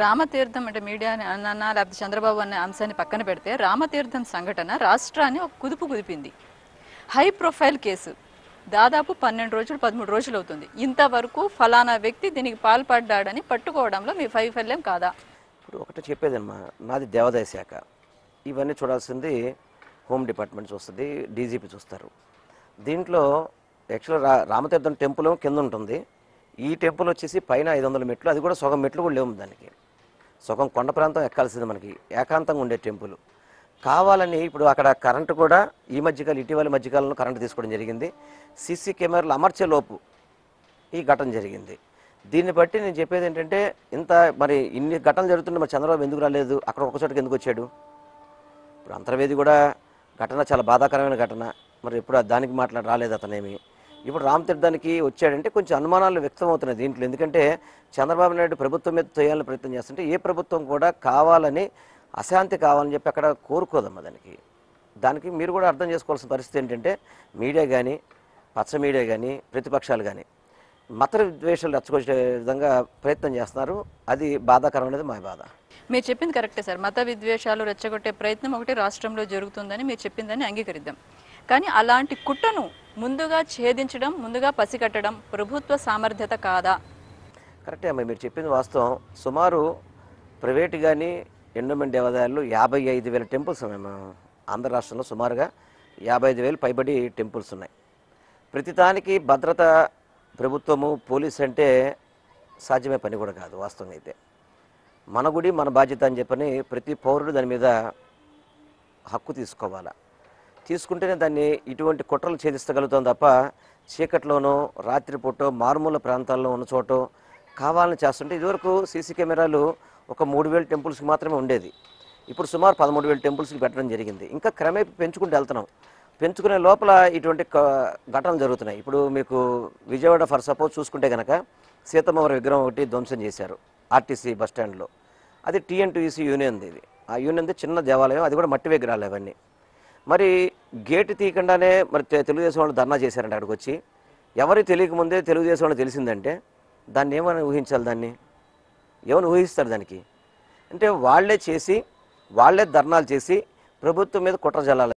రామతీర్థం అంటే మీడియా అన్న లేకపోతే చంద్రబాబు అనే అంశాన్ని పక్కన పెడితే రామతీర్థం సంఘటన రాష్ట్రాన్ని ఒక కుదుపు కుదిపింది హై ప్రొఫైల్ కేసు దాదాపు పన్నెండు రోజులు పదమూడు రోజులు అవుతుంది ఇంతవరకు ఫలానా వ్యక్తి దీనికి పాల్పడ్డాడని పట్టుకోవడంలో మీ వైఫల్యం కాదా ఇప్పుడు ఒకటి చెప్పేదమ్మా నాది దేవాదాయ శాఖ ఇవన్నీ చూడాల్సింది హోమ్ డిపార్ట్మెంట్ చూస్తుంది డీజీపీ చూస్తారు దీంట్లో యాక్చువల్ రా రామతీర్థం టెంపుల్ కింద ఉంటుంది ఈ టెంపుల్ వచ్చేసి పైన ఐదు వందల మెట్లు అది కూడా సగం మెట్లు కూడా లేవు దానికి సుఖం కొండ ప్రాంతం ఎక్కాల్సింది మనకి ఏకాంతంగా ఉండే టెంపుల్ కావాలని ఇప్పుడు అక్కడ కరెంటు కూడా ఈ మధ్యకాలం ఇటీవల మధ్యకాలంలో కరెంటు తీసుకోవడం జరిగింది సీసీ కెమెరాలు అమర్చే లోపు ఈ ఘటన జరిగింది దీన్ని బట్టి నేను చెప్పేది ఏంటంటే ఇంత మరి ఇన్ని ఘటనలు జరుగుతుంటే మరి చంద్రబాబు ఎందుకు రాలేదు అక్కడ ఒక చోటకి ఎందుకు వచ్చాడు ఇప్పుడు అంతర్వేది కూడా ఘటన చాలా బాధాకరమైన ఘటన మరి ఎప్పుడు దానికి మాట్లాడి రాలేదు అతనేమి ఇప్పుడు రామ్ తీర్థానికి వచ్చాడంటే కొంచెం అనుమానాలు వ్యక్తమవుతున్నాయి దీంట్లో ఎందుకంటే చంద్రబాబు నాయుడు ప్రభుత్వం మీద తోయాలని ప్రయత్నం చేస్తుంటే ఏ ప్రభుత్వం కూడా కావాలని అశాంతి కావాలని చెప్పి అక్కడ కోరుకోదమ్మా దానికి దానికి మీరు కూడా అర్థం చేసుకోవాల్సిన పరిస్థితి ఏంటంటే మీడియా కానీ పచ్చ మీడియా కానీ ప్రతిపక్షాలు కానీ మత ద్వేషాలు రచ్చకొచ్చే విధంగా ప్రయత్నం చేస్తున్నారు అది బాధాకరం అనేది మా బాధ మీరు చెప్పింది కరెక్టే సార్ మత విద్వేషాలు రెచ్చగొట్టే ప్రయత్నం ఒకటి రాష్ట్రంలో జరుగుతుందని మీరు చెప్పిందని అంగీకరిద్దాం కానీ అలాంటి కుట్రను ముందుగా ఛేదించడం ముందుగా పసిగట్టడం ప్రభుత్వ సామర్థ్యత కాదా కరెక్టే అమ్మ మీరు చెప్పింది వాస్తవం సుమారు ప్రైవేట్ కానీ మంది దేవాదాయాల్లో యాభై ఐదు వేల టెంపుల్స్ మేము ఆంధ్ర రాష్ట్రంలో సుమారుగా యాభై ఐదు వేలు పైబడి టెంపుల్స్ ఉన్నాయి ప్రతి దానికి భద్రత ప్రభుత్వము పోలీస్ అంటే సాధ్యమే పని కూడా కాదు వాస్తవం అయితే మన గుడి మన బాధ్యత అని చెప్పని ప్రతి పౌరుడు దాని మీద హక్కు తీసుకోవాలా తీసుకుంటేనే దాన్ని ఇటువంటి కుట్రలు ఛేదిస్తగలుగుతాం తప్ప చీకట్లోనో రాత్రిపూట మారుమూల ప్రాంతాల్లో ఉన్న చోట కావాలని చేస్తుంటే ఇదివరకు సీసీ కెమెరాలు ఒక మూడు వేల టెంపుల్స్కి మాత్రమే ఉండేది ఇప్పుడు సుమారు పదమూడు వేల టెంపుల్స్కి పెట్టడం జరిగింది ఇంకా క్రమే పెంచుకుంటూ వెళ్తున్నాం పెంచుకునే లోపల ఇటువంటి ఘటనలు జరుగుతున్నాయి ఇప్పుడు మీకు విజయవాడ ఫర్ సపోజ్ చూసుకుంటే కనుక సీతమ్మవారి విగ్రహం ఒకటి ధ్వంసం చేశారు ఆర్టీసీ బస్ స్టాండ్లో అది టీఎన్టీసీ యూనియన్ది ఇది ఆ యూనియన్ది చిన్న దేవాలయం అది కూడా మట్టి విగ్రహాలు అవన్నీ మరి గేటు తీయకుండానే మరి తెలుగుదేశం వాళ్ళు ధర్నా చేశారంటే అక్కడికి వచ్చి ఎవరి తెలియకముందే తెలుగుదేశం వాళ్ళు తెలిసిందంటే దాన్ని ఏమని ఊహించాలి దాన్ని ఏమని ఊహిస్తారు దానికి అంటే వాళ్లే చేసి వాళ్లే ధర్నాలు చేసి ప్రభుత్వం మీద కుట్ర జల్లాలి